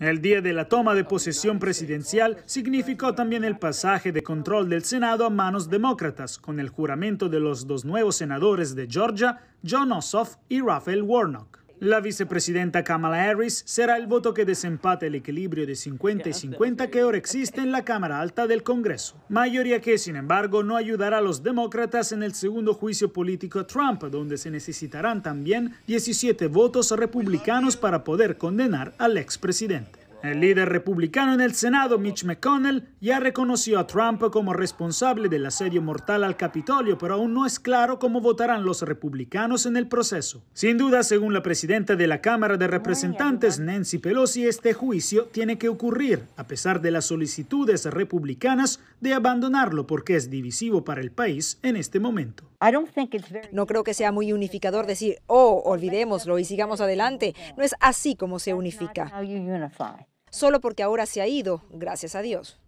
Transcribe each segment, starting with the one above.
El día de la toma de posesión presidencial significó también el pasaje de control del Senado a manos demócratas, con el juramento de los dos nuevos senadores de Georgia, John Ossoff y Raphael Warnock. La vicepresidenta Kamala Harris será el voto que desempate el equilibrio de 50 y 50 que ahora existe en la Cámara Alta del Congreso. Mayoría que, sin embargo, no ayudará a los demócratas en el segundo juicio político Trump, donde se necesitarán también 17 votos republicanos para poder condenar al expresidente. El líder republicano en el Senado, Mitch McConnell, ya reconoció a Trump como responsable del asedio mortal al Capitolio, pero aún no es claro cómo votarán los republicanos en el proceso. Sin duda, según la presidenta de la Cámara de Representantes, Nancy Pelosi, este juicio tiene que ocurrir, a pesar de las solicitudes republicanas de abandonarlo porque es divisivo para el país en este momento. No creo que sea muy unificador decir, oh, olvidémoslo y sigamos adelante. No es así como se unifica solo porque ahora se ha ido, gracias a Dios.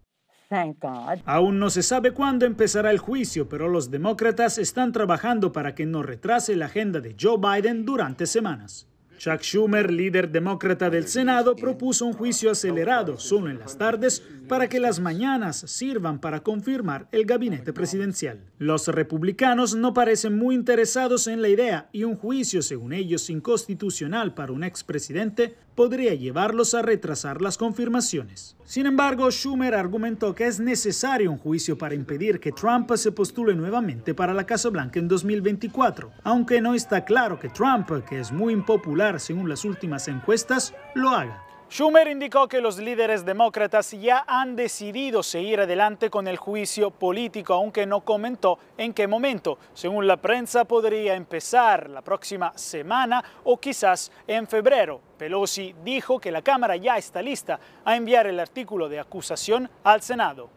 Aún no se sabe cuándo empezará el juicio, pero los demócratas están trabajando para que no retrase la agenda de Joe Biden durante semanas. Chuck Schumer, líder demócrata del Senado, propuso un juicio acelerado solo en las tardes para que las mañanas sirvan para confirmar el gabinete presidencial. Los republicanos no parecen muy interesados en la idea y un juicio, según ellos, inconstitucional para un expresidente podría llevarlos a retrasar las confirmaciones. Sin embargo, Schumer argumentó que es necesario un juicio para impedir que Trump se postule nuevamente para la Casa Blanca en 2024, aunque no está claro que Trump, que es muy impopular, según las últimas encuestas, lo haga. Schumer indicó que los líderes demócratas ya han decidido seguir adelante con el juicio político, aunque no comentó en qué momento. Según la prensa, podría empezar la próxima semana o quizás en febrero. Pelosi dijo que la Cámara ya está lista a enviar el artículo de acusación al Senado.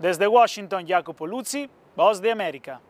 Desde Washington, Jacopo Luzzi, Voz de América.